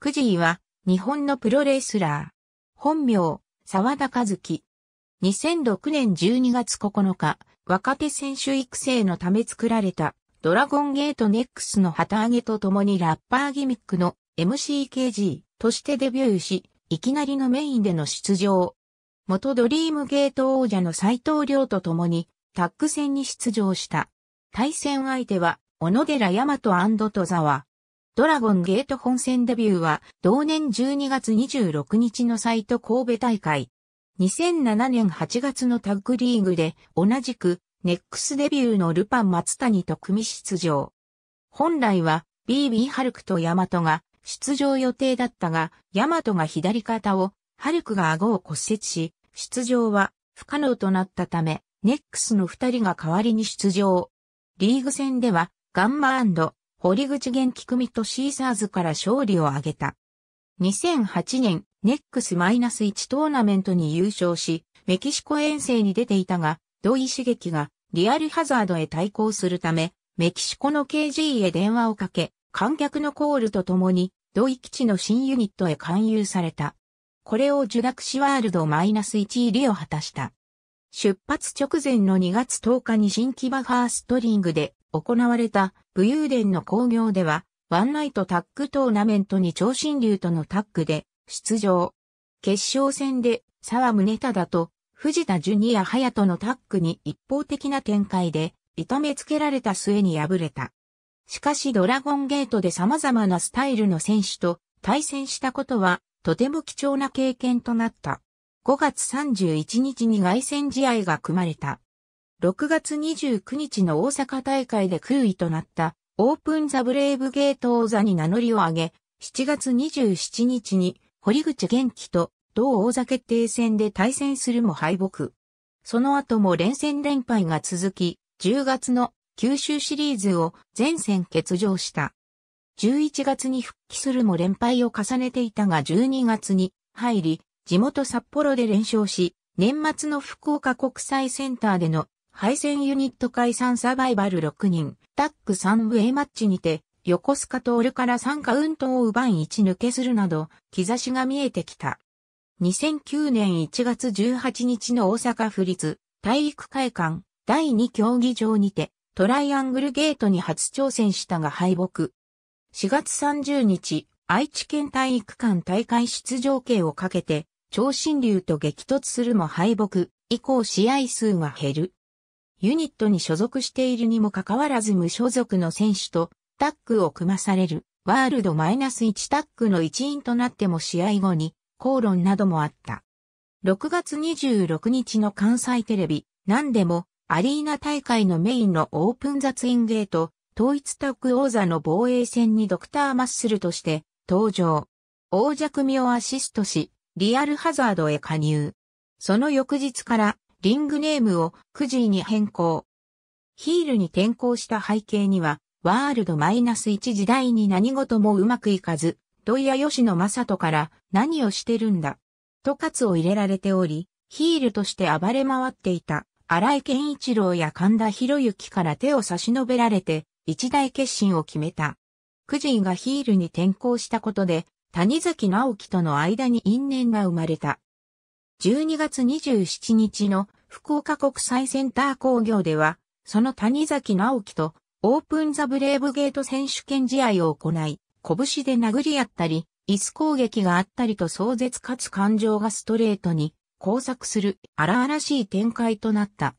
クジーは、日本のプロレスラー。本名、沢田和樹。2006年12月9日、若手選手育成のため作られた、ドラゴンゲートネックスの旗揚げとともにラッパーギミックの MCKG としてデビューし、いきなりのメインでの出場。元ドリームゲート王者の斎藤亮と共に、タッグ戦に出場した。対戦相手は、小野寺大和戸沢。ドラゴンゲート本戦デビューは同年12月26日のサイト神戸大会。2007年8月のタッグリーグで同じくネックスデビューのルパン松谷と組出場。本来は BB ハルクとヤマトが出場予定だったが、ヤマトが左肩を、ハルクが顎を骨折し、出場は不可能となったため、ネックスの二人が代わりに出場。リーグ戦ではガンマ堀口元気組とシーサーズから勝利を挙げた。2008年、ネックス -1 トーナメントに優勝し、メキシコ遠征に出ていたが、土井刺激がリアルハザードへ対抗するため、メキシコの KG へ電話をかけ、観客のコールとともに、土井基地の新ユニットへ勧誘された。これを受諾しワールド -1 入りを果たした。出発直前の2月10日に新規バファーストリングで行われた武勇伝の興行では、ワンナイトタッグトーナメントに超新流とのタッグで出場。決勝戦で沢宗忠と藤田ジュニア隼人のタッグに一方的な展開で痛めつけられた末に敗れた。しかしドラゴンゲートで様々なスタイルの選手と対戦したことはとても貴重な経験となった。5月31日に外戦試合が組まれた。6月29日の大阪大会で空位となったオープンザブレイブゲート王座に名乗りを上げ、7月27日に堀口元気と同王座決定戦で対戦するも敗北。その後も連戦連敗が続き、10月の九州シリーズを全戦欠場した。11月に復帰するも連敗を重ねていたが12月に入り、地元札幌で連勝し、年末の福岡国際センターでの配線ユニット解散サバイバル6人、タック3部マッチにて、横須賀トールから3カウントを奪い1抜けするなど、兆しが見えてきた。2009年1月18日の大阪府立体育会館第2競技場にてトライアングルゲートに初挑戦したが敗北。4月30日、愛知県体育館大会出場権をかけて、超新流と激突するも敗北、以降試合数が減る。ユニットに所属しているにもかかわらず無所属の選手とタッグを組まされる、ワールドマイナス1タッグの一員となっても試合後に、口論などもあった。6月26日の関西テレビ、何でも、アリーナ大会のメインのオープン雑ツインゲート、統一タッグ王座の防衛戦にドクターマッスルとして登場。王者組をアシストし、リアルハザードへ加入。その翌日からリングネームをクジーに変更。ヒールに転向した背景には、ワールドマイナス1時代に何事もうまくいかず、問屋吉野正人から何をしてるんだ。と喝を入れられており、ヒールとして暴れ回っていた荒井健一郎や神田博之から手を差し伸べられて一大決心を決めた。クジーがヒールに転向したことで、谷崎直樹との間に因縁が生まれた。12月27日の福岡国際センター工業では、その谷崎直樹とオープンザブレーブゲート選手権試合を行い、拳で殴り合ったり、椅子攻撃があったりと壮絶かつ感情がストレートに交錯する荒々しい展開となった。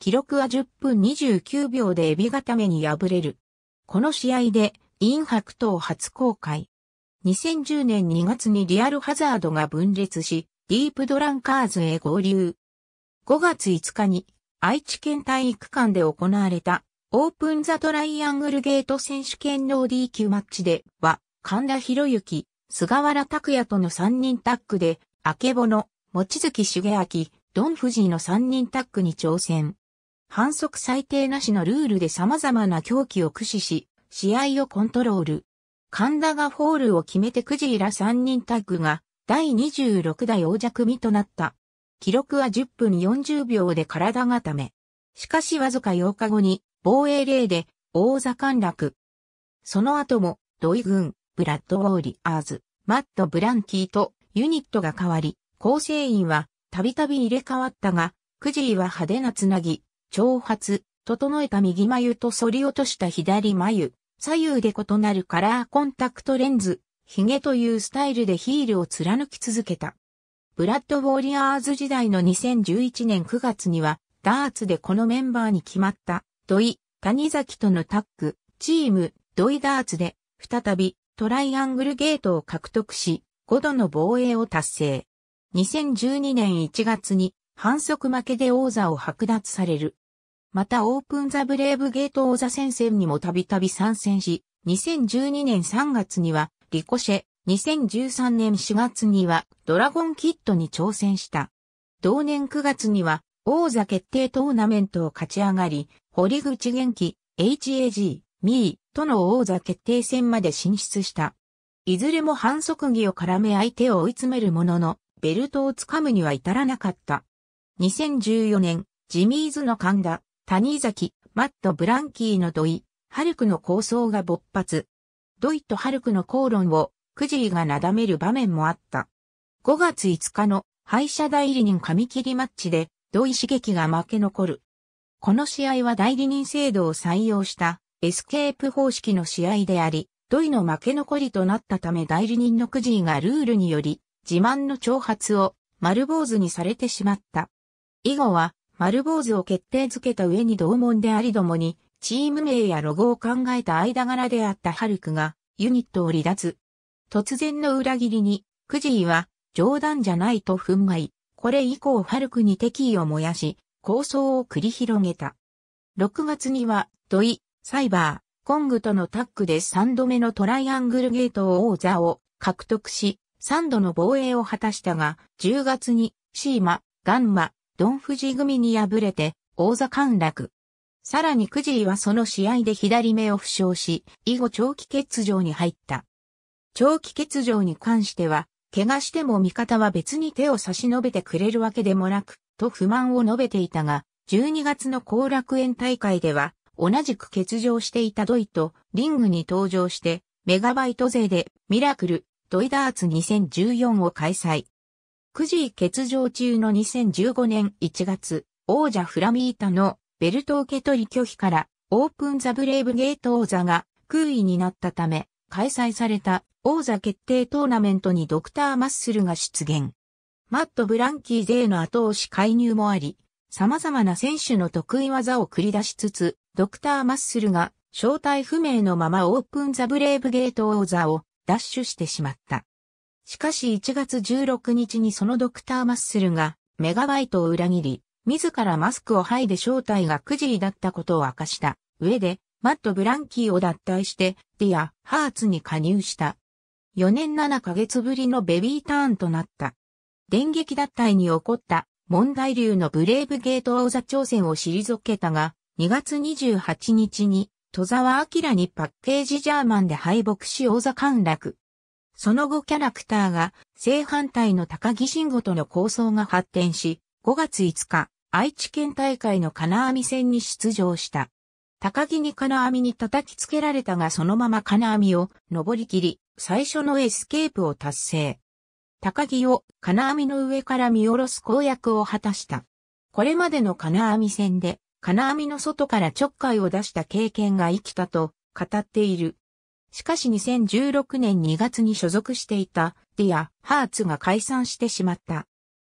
記録は10分29秒でエビ固めに敗れる。この試合で、インハクトを初公開。2010年2月にリアルハザードが分裂し、ディープドランカーズへ合流。5月5日に愛知県体育館で行われたオープンザトライアングルゲート選手権の D 級マッチでは神田博之、菅原拓也との3人タッグで、明けぼの、望月茂明、ドン・フジの3人タッグに挑戦。反則最低なしのルールで様々な狂気を駆使し、試合をコントロール。神田がフォールを決めてくじいら3人タッグが第26代王者組となった。記録は10分40秒で体固め。しかしわずか8日後に防衛令で王座陥落。その後もドイ軍、ブラッドウォーリアーズ、マット・ブランキーとユニットが変わり、構成員はたびたび入れ替わったが、クジーは派手なつなぎ、挑発、整えた右眉と反り落とした左眉、左右で異なるカラーコンタクトレンズ、ヒゲというスタイルでヒールを貫き続けた。ブラッドウォーリアーズ時代の2011年9月には、ダーツでこのメンバーに決まった、ドイ、谷崎とのタッグ、チーム、ドイ・ダーツで、再び、トライアングルゲートを獲得し、5度の防衛を達成。2012年1月に、反則負けで王座を剥奪される。またオープンザブレイブゲート王座戦線にもたびたび参戦し、2012年3月にはリコシェ、2013年4月にはドラゴンキットに挑戦した。同年9月には王座決定トーナメントを勝ち上がり、堀口元気、HAG、ミーとの王座決定戦まで進出した。いずれも反則技を絡め相手を追い詰めるものの、ベルトを掴むには至らなかった。2014年、ジミーズの神田、谷崎、マット・ブランキーの土井、ハルクの構想が勃発。ドイとト・ハルクの口論をクジーがなだめる場面もあった。5月5日の敗者代理人紙切りマッチでドイ刺激が負け残る。この試合は代理人制度を採用したエスケープ方式の試合であり、ドイの負け残りとなったため代理人のクジーがルールにより自慢の挑発を丸坊主にされてしまった。以後は丸坊主を決定づけた上に同門でありどもにチーム名やロゴを考えた間柄であったハルクがユニットを離脱。突然の裏切りに、クジーは冗談じゃないと憤慨。これ以降ハルクに敵意を燃やし、構想を繰り広げた。6月には、ドイ、サイバー、コングとのタッグで3度目のトライアングルゲート王座を獲得し、3度の防衛を果たしたが、10月に、シーマ、ガンマ、ドンフジ組に敗れて、王座陥落。さらにクジーはその試合で左目を負傷し、以後長期欠場に入った。長期欠場に関しては、怪我しても味方は別に手を差し伸べてくれるわけでもなく、と不満を述べていたが、12月の後楽園大会では、同じく欠場していたドイとリングに登場して、メガバイト勢でミラクル、ドイダーツ2014を開催。9時欠場中の2015年1月、王者フラミータのベルト受け取り拒否から、オープンザブレイブゲート王座が空位になったため、開催された王座決定トーナメントにドクター・マッスルが出現。マット・ブランキー勢の後押し介入もあり、様々な選手の得意技を繰り出しつつ、ドクター・マッスルが正体不明のままオープンザブレイブゲート王座を奪取してしまった。しかし1月16日にそのドクター・マッスルがメガバイトを裏切り、自らマスクを剥いで正体がクジリだったことを明かした上で、マット・ブランキーを脱退して、ディア・ハーツに加入した。4年7ヶ月ぶりのベビーターンとなった。電撃脱退に起こった問題流のブレイブゲート王座挑戦を退けたが、2月28日に戸沢明にパッケージジャーマンで敗北し王座陥落。その後キャラクターが正反対の高木慎吾との構想が発展し、5月5日、愛知県大会の金網戦に出場した。高木に金網に叩きつけられたがそのまま金網を登り切り、最初のエスケープを達成。高木を金網の上から見下ろす公約を果たした。これまでの金網戦で、金網の外からちょっかいを出した経験が生きたと語っている。しかし2016年2月に所属していたディア・ハーツが解散してしまった。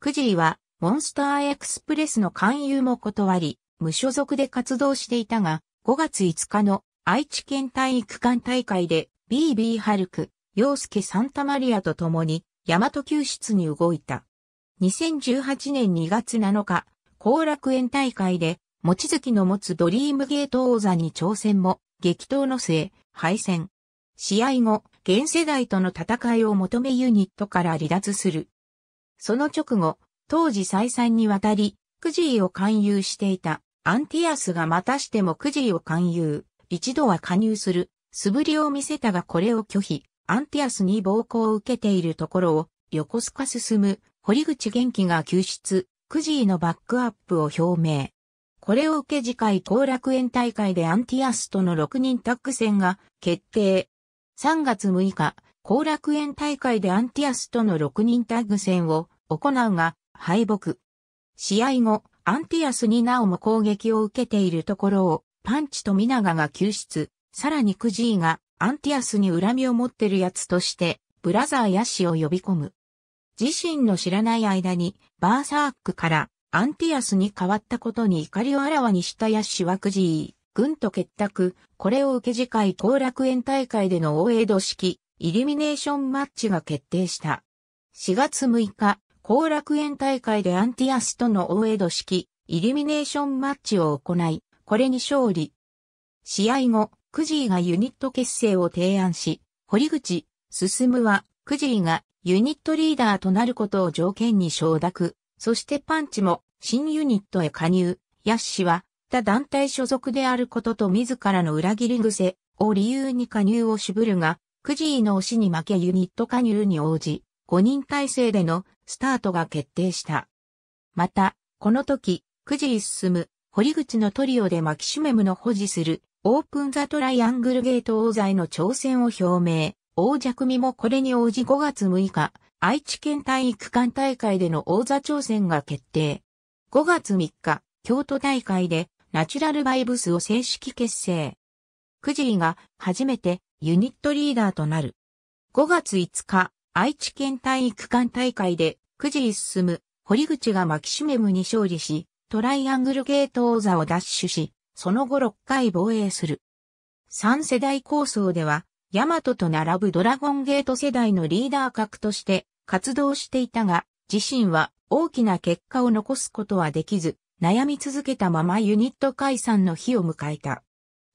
クジーはモンスターエクスプレスの勧誘も断り、無所属で活動していたが、5月5日の愛知県体育館大会で BB ハルク、洋介サンタマリアと共に、大和救出に動いた。2018年2月7日、後楽園大会で、持月の持つドリームゲート王座に挑戦も、激闘の末、敗戦。試合後、現世代との戦いを求めユニットから離脱する。その直後、当時再三にわたり、クジーを勧誘していた、アンティアスがまたしてもクジーを勧誘、一度は加入する、素振りを見せたがこれを拒否、アンティアスに暴行を受けているところを、横須賀進む、堀口元気が救出、クジーのバックアップを表明。これを受け次回後楽園大会でアンティアスとの6人タッグ戦が決定。3月6日、後楽園大会でアンティアスとの6人タッグ戦を行うが、敗北。試合後、アンティアスになおも攻撃を受けているところを、パンチとミナガが救出、さらにクジーが、アンティアスに恨みを持ってる奴として、ブラザーヤシを呼び込む。自身の知らない間に、バーサークから、アンティアスに変わったことに怒りをあらわにしたヤッシはクジー、軍と結託、これを受け次回後楽園大会での大江戸式、イルミネーションマッチが決定した。4月6日、後楽園大会でアンティアスとの大江戸式イルミネーションマッチを行い、これに勝利。試合後、クジーがユニット結成を提案し、堀口、進は、クジーがユニットリーダーとなることを条件に承諾。そしてパンチも新ユニットへ加入。ヤッシは、他団体所属であることと自らの裏切り癖を理由に加入を渋るが、クジーの推しに負けユニット加入に応じ、5人体制でのスタートが決定した。また、この時、くじり進む、堀口のトリオでマキシメムの保持する、オープンザトライアングルゲート王座への挑戦を表明。王者組もこれに応じ5月6日、愛知県体育館大会での王座挑戦が決定。5月3日、京都大会でナチュラルバイブスを正式結成。くじりが初めてユニットリーダーとなる。5月5日、愛知県体育館大会で9時一進む、堀口がマキシメムに勝利し、トライアングルゲート王座を奪取し、その後6回防衛する。3世代構想では、ヤマトと並ぶドラゴンゲート世代のリーダー格として活動していたが、自身は大きな結果を残すことはできず、悩み続けたままユニット解散の日を迎えた。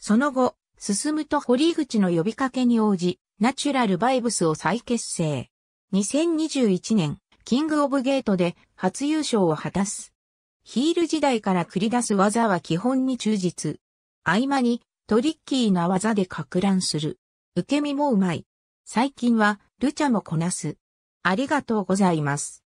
その後、進むと堀口の呼びかけに応じ、ナチュラルバイブスを再結成。2021年、キングオブゲートで初優勝を果たす。ヒール時代から繰り出す技は基本に忠実。合間にトリッキーな技で格乱する。受け身もうまい。最近はルチャもこなす。ありがとうございます。